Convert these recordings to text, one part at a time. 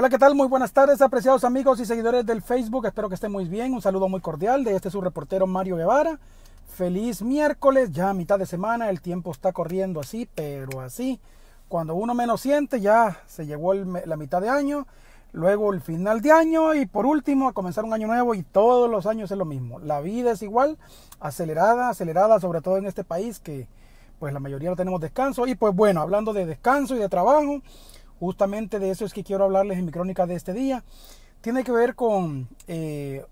Hola, ¿qué tal? Muy buenas tardes, apreciados amigos y seguidores del Facebook. Espero que estén muy bien. Un saludo muy cordial de este su reportero Mario Guevara. Feliz miércoles, ya mitad de semana. El tiempo está corriendo así, pero así. Cuando uno menos siente, ya se llegó la mitad de año, luego el final de año y por último a comenzar un año nuevo y todos los años es lo mismo. La vida es igual, acelerada, acelerada, sobre todo en este país que pues la mayoría no tenemos descanso. Y pues bueno, hablando de descanso y de trabajo, Justamente de eso es que quiero hablarles en mi crónica de este día. Tiene que ver con, eh,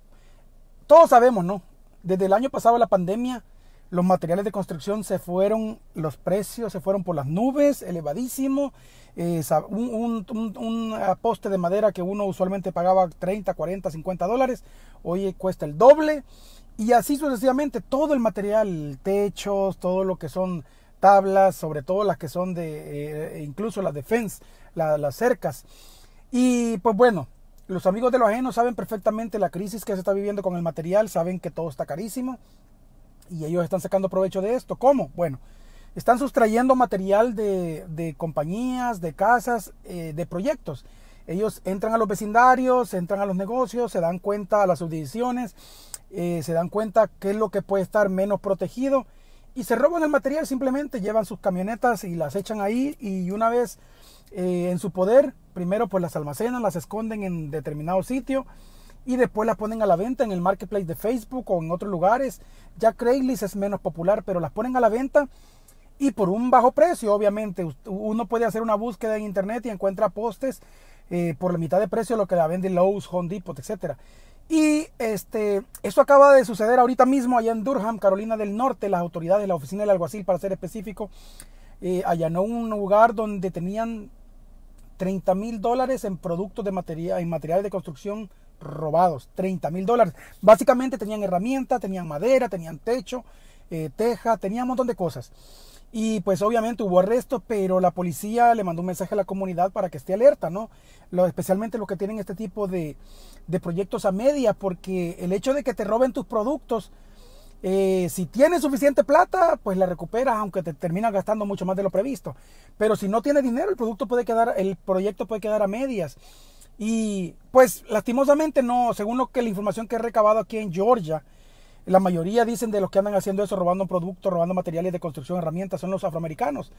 todos sabemos, ¿no? Desde el año pasado la pandemia, los materiales de construcción se fueron, los precios se fueron por las nubes, elevadísimo. Eh, un, un, poste de madera que uno usualmente pagaba 30, 40, 50 dólares, hoy cuesta el doble. Y así sucesivamente, todo el material, techos, todo lo que son tablas, sobre todo las que son de, eh, incluso las de fence, las cercas. Y pues bueno, los amigos de los ajenos saben perfectamente la crisis que se está viviendo con el material, saben que todo está carísimo y ellos están sacando provecho de esto. ¿Cómo? Bueno, están sustrayendo material de, de compañías, de casas, eh, de proyectos. Ellos entran a los vecindarios, entran a los negocios, se dan cuenta a las subdivisiones, eh, se dan cuenta qué es lo que puede estar menos protegido y se roban el material, simplemente llevan sus camionetas y las echan ahí y una vez eh, en su poder, primero pues las almacenan, las esconden en determinado sitio y después las ponen a la venta en el marketplace de Facebook o en otros lugares. Ya Craigslist es menos popular, pero las ponen a la venta y por un bajo precio, obviamente. Uno puede hacer una búsqueda en internet y encuentra postes eh, por la mitad de precio de lo que la venden Lowe's, Home Depot, etcétera. Y este, eso acaba de suceder ahorita mismo allá en Durham, Carolina del Norte. Las autoridades, la oficina del alguacil, para ser específico, eh, allanó un lugar donde tenían 30 mil dólares en productos de materia, en materiales de construcción robados. 30 mil dólares. Básicamente tenían herramientas, tenían madera, tenían techo, eh, teja, tenían un montón de cosas. Y pues obviamente hubo arrestos, pero la policía le mandó un mensaje a la comunidad para que esté alerta, ¿no? especialmente los que tienen este tipo de, proyectos a medias, porque el hecho de que te roben tus productos, eh, si tienes suficiente plata, pues la recuperas, aunque te terminas gastando mucho más de lo previsto. Pero si no tienes dinero, el producto puede quedar, el proyecto puede quedar a medias. Y pues lastimosamente no, según lo que la información que he recabado aquí en Georgia, la mayoría dicen de los que andan haciendo eso, robando productos, robando materiales de construcción, herramientas, son los afroamericanos.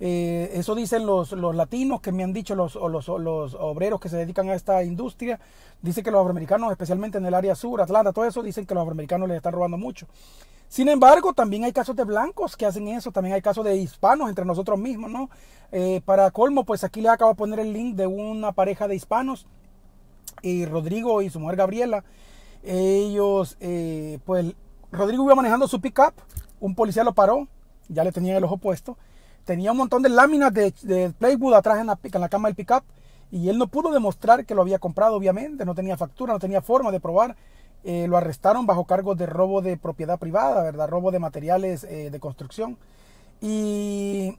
Eh, eso dicen los, latinos que me han dicho, los, los, obreros que se dedican a esta industria. Dicen que los afroamericanos, especialmente en el área sur, Atlanta, todo eso, dicen que los afroamericanos les están robando mucho. Sin embargo, también hay casos de blancos que hacen eso, también hay casos de hispanos entre nosotros mismos, ¿no? Eh, para colmo, pues aquí le acabo de poner el link de una pareja de hispanos, y Rodrigo y su mujer Gabriela ellos, eh, pues Rodrigo iba manejando su pickup, un policía lo paró, ya le tenían el ojo puesto. Tenía un montón de láminas de, de Playwood atrás en la, en la cama del pickup y él no pudo demostrar que lo había comprado, obviamente, no tenía factura, no tenía forma de probar. Eh, lo arrestaron bajo cargo de robo de propiedad privada, ¿verdad? Robo de materiales eh, de construcción. Y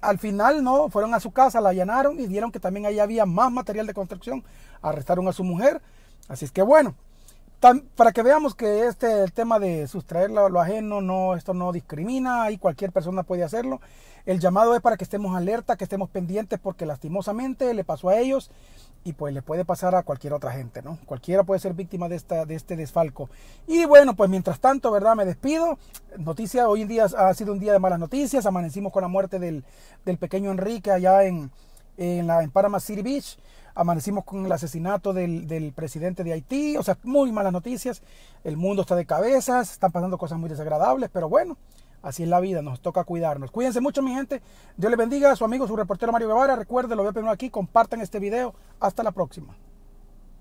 al final, ¿no? Fueron a su casa, la allanaron y dieron que también ahí había más material de construcción. Arrestaron a su mujer. Así es que bueno, para que veamos que este el tema de sustraer lo, lo, ajeno, no, esto no discrimina y cualquier persona puede hacerlo. El llamado es para que estemos alerta, que estemos pendientes porque lastimosamente le pasó a ellos y pues le puede pasar a cualquier otra gente, ¿no? Cualquiera puede ser víctima de, esta, de este desfalco. Y bueno, pues mientras tanto, ¿verdad? Me despido. Noticia, hoy en día ha sido un día de malas noticias. Amanecimos con la muerte del, del pequeño Enrique allá en, en, la, en City Beach amanecimos con el asesinato del, presidente de Haití, o sea, muy malas noticias, el mundo está de cabezas, están pasando cosas muy desagradables, pero bueno, así es la vida, nos toca cuidarnos. Cuídense mucho mi gente, Dios les bendiga, a su amigo, su reportero Mario Guevara, recuerden, lo veo primero aquí, compartan este video, hasta la próxima.